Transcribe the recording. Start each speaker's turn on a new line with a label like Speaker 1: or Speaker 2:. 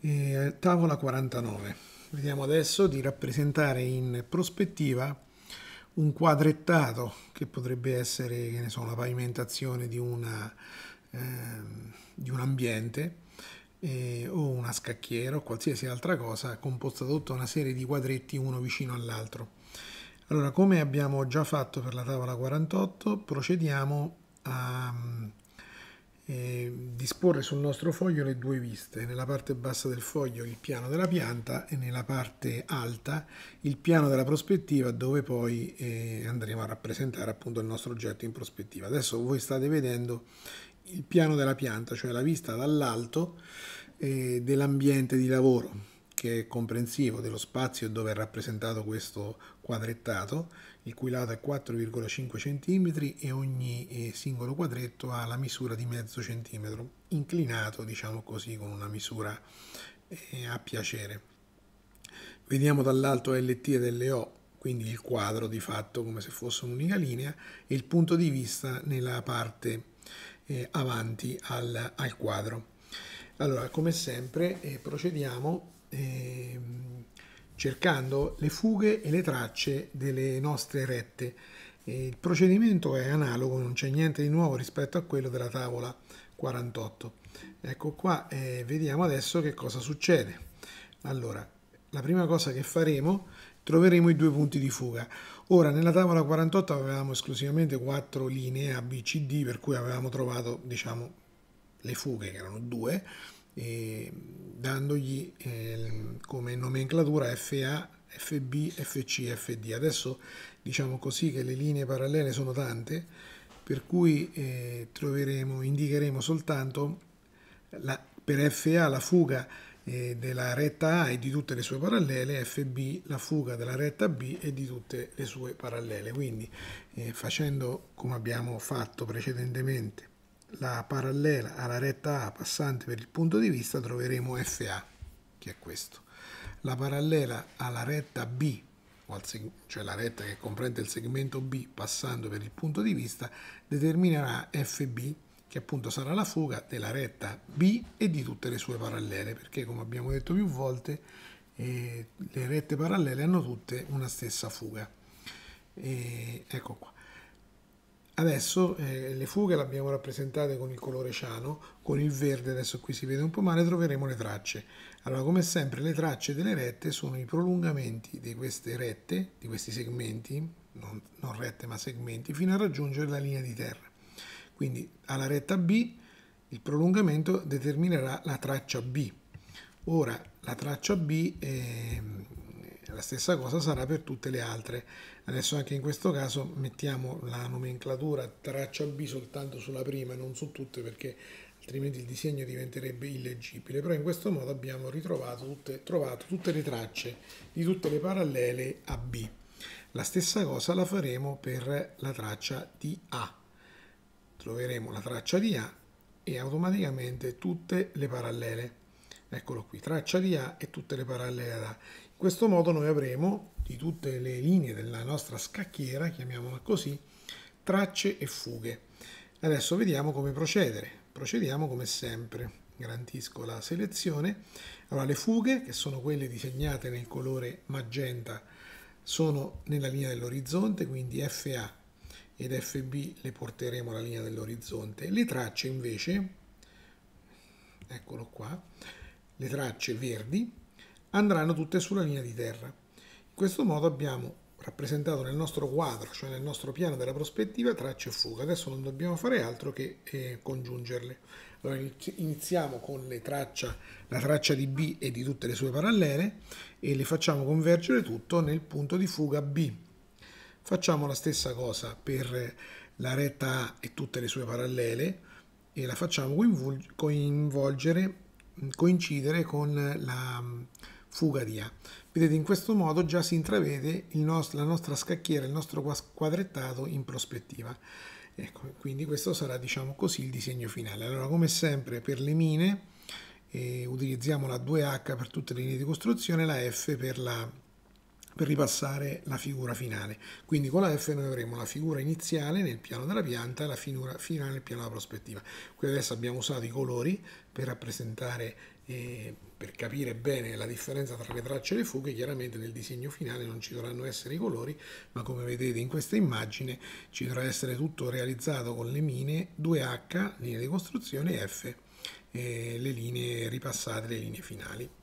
Speaker 1: eh, tavola 49. Vediamo adesso di rappresentare in prospettiva un quadrettato che potrebbe essere che ne so, la pavimentazione di, una, eh, di un ambiente eh, o una scacchiera o qualsiasi altra cosa composta da tutta una serie di quadretti uno vicino all'altro. Allora, come abbiamo già fatto per la tavola 48, procediamo a eh, disporre sul nostro foglio le due viste, nella parte bassa del foglio il piano della pianta e nella parte alta il piano della prospettiva dove poi eh, andremo a rappresentare appunto il nostro oggetto in prospettiva. Adesso voi state vedendo il piano della pianta, cioè la vista dall'alto eh, dell'ambiente di lavoro che è comprensivo dello spazio dove è rappresentato questo quadrettato, il cui lato è 4,5 cm e ogni eh, singolo quadretto ha la misura di mezzo centimetro,
Speaker 2: inclinato
Speaker 1: diciamo così con una misura eh, a piacere. Vediamo dall'alto LT e LO quindi il quadro di fatto come se fosse un'unica linea e il punto di vista nella parte eh, avanti al, al, quadro. Allora, come sempre, eh, procediamo eh, cercando le fughe e le tracce delle nostre rette. Il procedimento è analogo, non c'è niente di nuovo rispetto a quello della tavola 48. Ecco qua, eh, vediamo adesso che cosa succede. Allora, la prima cosa che faremo troveremo i due punti di fuga. Ora nella tavola 48 avevamo esclusivamente quattro linee ABCD per cui avevamo trovato diciamo le fughe che erano due eh, dandogli eh, come nomenclatura FA, FB, FC, FD. Adesso diciamo così che le linee parallele sono tante, per cui eh, troveremo, indicheremo soltanto la, per FA la fuga eh, della retta A e di tutte le sue parallele, FB la fuga della retta B e di tutte le sue parallele. Quindi eh, facendo come abbiamo fatto precedentemente la parallela alla retta A passante per il punto di vista troveremo FA, che è questo. La parallela alla retta B, cioè la retta che comprende il segmento B passando per il punto di vista, determinerà FB, che appunto sarà la fuga della retta B e di tutte le sue parallele, perché come abbiamo detto più volte, eh, le rette parallele hanno tutte una stessa fuga. E ecco qua. Adesso eh, le fughe le abbiamo rappresentate con il colore ciano, con il verde, adesso qui si vede un po' male, troveremo le tracce. Allora, come sempre, le tracce delle rette sono i prolungamenti di queste rette, di questi segmenti, non, non rette ma segmenti, fino a raggiungere la linea di terra. Quindi alla retta B il prolungamento determinerà la traccia B. Ora, la traccia B... Eh, la stessa cosa sarà per tutte le altre. Adesso anche in questo caso mettiamo la nomenclatura traccia B soltanto sulla prima e non su tutte perché altrimenti il disegno diventerebbe illeggibile, però in questo modo abbiamo ritrovato tutte, trovato tutte le tracce di tutte le parallele a B. La stessa cosa la faremo per la traccia di A. Troveremo la traccia di A e automaticamente tutte le parallele. Eccolo qui, traccia di A e tutte le parallele ad A. In questo modo noi avremo di tutte le linee della nostra scacchiera, chiamiamola così, tracce e fughe. Adesso vediamo come procedere. Procediamo come sempre. Garantisco la selezione. Allora le fughe, che sono quelle disegnate nel colore magenta, sono nella linea dell'orizzonte, quindi FA ed FB le porteremo alla linea dell'orizzonte. Le tracce invece, eccolo qua, le tracce verdi andranno tutte sulla linea di terra. In questo modo abbiamo rappresentato nel nostro quadro, cioè nel nostro piano della prospettiva, tracce e fuga. Adesso non dobbiamo fare altro che eh, congiungerle. Allora iniziamo con traccia, la traccia di B e di tutte le sue parallele e le facciamo convergere tutto nel punto di fuga B. Facciamo la stessa cosa per la retta A e tutte le sue parallele e la facciamo coinvolgere, coincidere con la fuga via. Vedete, in questo modo già si intravede nostro, la nostra scacchiera, il nostro quadrettato in prospettiva. Ecco, quindi questo sarà, diciamo così, il disegno finale. Allora, come sempre, per le mine eh, utilizziamo la 2H per tutte le linee di costruzione, la F per la per ripassare la figura finale. Quindi con la F noi avremo la figura iniziale nel piano della pianta e la figura finale nel piano della prospettiva. Qui adesso abbiamo usato i colori per rappresentare eh, per capire bene la differenza tra le tracce e le fughe, chiaramente nel disegno finale non ci dovranno essere i colori, ma come vedete in questa immagine ci dovrà essere tutto realizzato con le mine 2H, linee di costruzione F, eh, le linee ripassate, le linee finali.